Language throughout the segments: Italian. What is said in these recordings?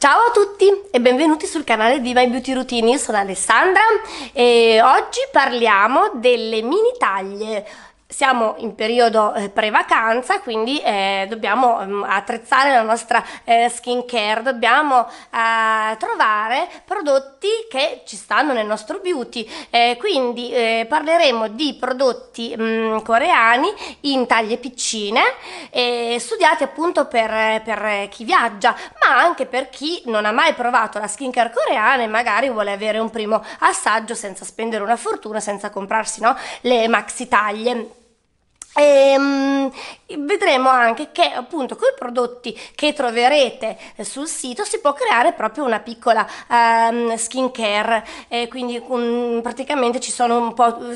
Ciao a tutti e benvenuti sul canale di My Beauty Routine, io sono Alessandra e oggi parliamo delle mini taglie siamo in periodo eh, pre-vacanza, quindi eh, dobbiamo mm, attrezzare la nostra eh, skin care, dobbiamo eh, trovare prodotti che ci stanno nel nostro beauty. Eh, quindi eh, parleremo di prodotti mh, mm, coreani in taglie piccine, studiati appunto per, per, chi viaggia, ma anche per chi non ha mai provato la skin care coreana e magari vuole avere un primo assaggio senza spendere una fortuna, senza comprarsi no, le maxi taglie. E ehm, vedremo anche che appunto con i prodotti che troverete eh, sul sito si può creare proprio una piccola um, skincare, eh, quindi um, praticamente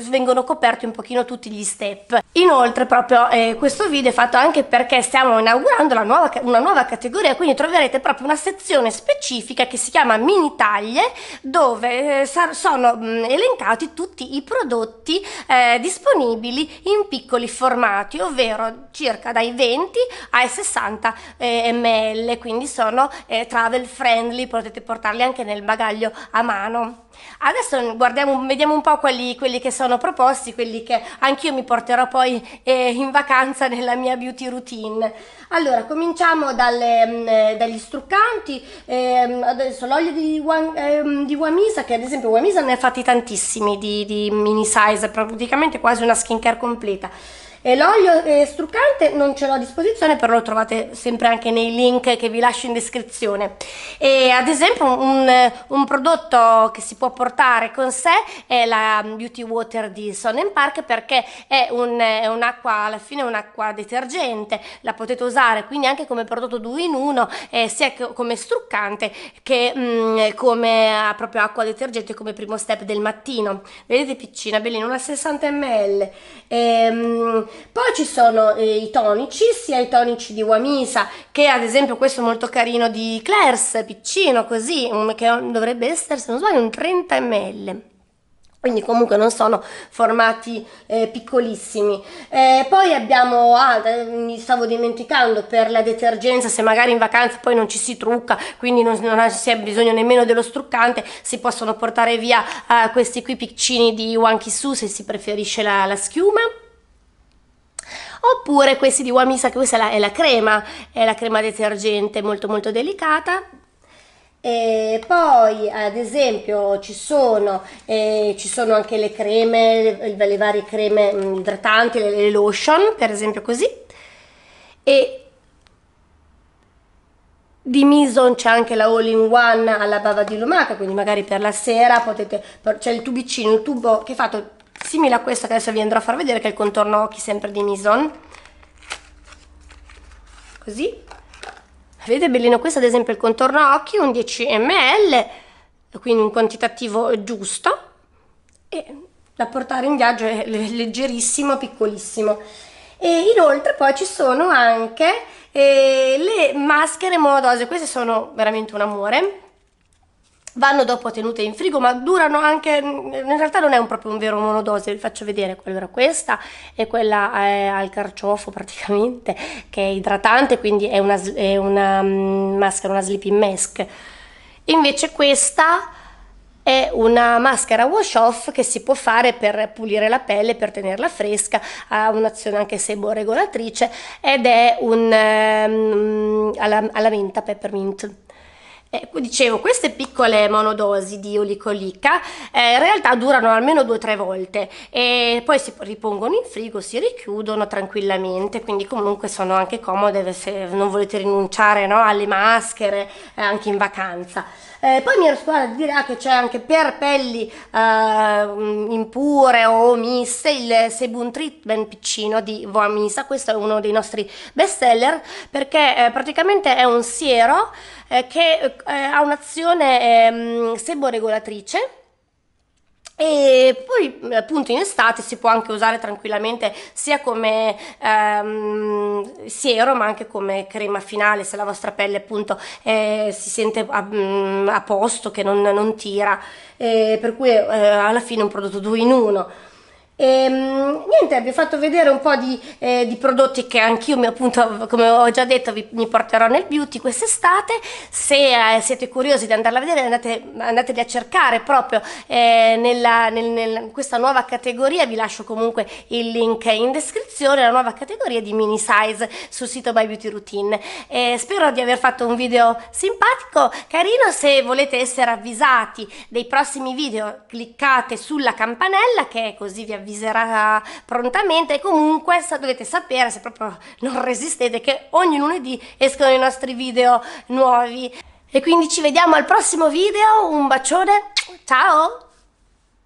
vengono coperti un pochino tutti gli step. Inoltre proprio eh, questo video è fatto anche perché stiamo inaugurando nuova, una nuova categoria, quindi troverete proprio una sezione specifica che si chiama mini taglie dove eh, sono elencati tutti i prodotti eh, disponibili in piccoli formati formati, ovvero circa dai 20 ai 60 eh, ml, quindi sono eh, travel friendly, potete portarli anche nel bagaglio a mano. Adesso guardiamo, vediamo un po' quelli, quelli che sono proposti, quelli che anch'io mi porterò poi eh, in vacanza nella mia beauty routine. Allora, cominciamo dalle, mh, mm, eh, dagli struccanti, ehm, adesso l'olio di, ehm, di, Wamisa, che ad esempio Wamisa ne ha fatti tantissimi di, di mini size, praticamente quasi una skincare completa. E l'olio eh, struccante non ce l'ho a disposizione, però lo trovate sempre anche nei link che vi lascio in descrizione. E ad esempio un, un prodotto che si può portare con sé è la Beauty Water di Sonnen Park perché è un'acqua, alla fine è un'acqua detergente, la potete usare quindi anche come prodotto 2 in 1, eh, sia come struccante che mh, mm, come ah, proprio acqua detergente come primo step del mattino. Vedete piccina, bellina, una 60 ml. Ehm, poi ci sono eh, i tonici, sia i tonici di Wamisa che ad esempio questo molto carino di Claire's, piccino così, che dovrebbe essere se non sbaglio un 30 ml quindi comunque non sono formati eh, piccolissimi. Eh, poi abbiamo, ah, mi stavo dimenticando, per la detergenza, se magari in vacanza poi non ci si trucca, quindi non, non si ha bisogno nemmeno dello struccante, si possono portare via eh, questi qui piccini di Wanky Su se si preferisce la, la schiuma oppure questi di Wamisa che questa è la, è la crema, è la crema detergente molto molto delicata, e poi ad esempio ci sono, eh, ci sono anche le creme, le, le varie creme mm, idratanti, le, le, lotion per esempio così. E di Mison c'è anche la all in one alla bava di lumaca, quindi magari per la sera potete, c'è il tubicino, il tubo che è fatto simile a questa che adesso vi andrò a far vedere che è il contorno occhi sempre di Mison così vedete bellino questo ad esempio il contorno occhi un 10 ml quindi un quantitativo giusto e da portare in viaggio è leggerissimo piccolissimo e inoltre poi ci sono anche eh, le maschere monodose queste sono veramente un amore vanno dopo tenute in frigo ma durano anche in realtà non è un proprio un vero monodose vi faccio vedere quello era questa e quella eh, al carciofo praticamente che è idratante quindi è una, è una mm, maschera una sleeping mask invece questa è una maschera wash off che si può fare per pulire la pelle, per tenerla fresca, ha un'azione anche seboregolatrice ed è un, um, alla, alla menta peppermint. Eh, dicevo, queste piccole monodosi di olicolica eh, in realtà durano almeno due o tre volte e poi si ripongono in frigo, si richiudono tranquillamente, quindi comunque sono anche comode se non volete rinunciare no, alle maschere eh, anche in vacanza. Eh, poi mi ero scuola dire ah, che c'è anche per pelli eh, impure o miste il Sebum Treatment piccino di Voamisa, questo è uno dei nostri best seller perché eh, praticamente è un siero che eh, ha un'azione ehm, seboregolatrice e poi appunto in estate si può anche usare tranquillamente sia come ehm, siero ma anche come crema finale se la vostra pelle appunto eh, si sente a, mm, a, posto che non, non tira eh, per cui eh, alla fine è un prodotto 2 in 1 e, ehm, niente, vi ho fatto vedere un po' di, eh, di prodotti che anch'io, appunto, come ho già detto, vi, mi porterò nel beauty quest'estate. Se eh, siete curiosi di andarla a vedere, andate, andateli a cercare proprio eh, nella, nel, nel, questa nuova categoria. Vi lascio comunque il link in descrizione. La nuova categoria di mini size sul sito My Beauty Routine. Eh, spero di aver fatto un video simpatico, carino. Se volete essere avvisati dei prossimi video, cliccate sulla campanella che è così vi avvertirò avviserà prontamente comunque dovete sapere se proprio non resistete che ogni lunedì escono i nostri video nuovi. E quindi ci vediamo al prossimo video, un bacione, ciao!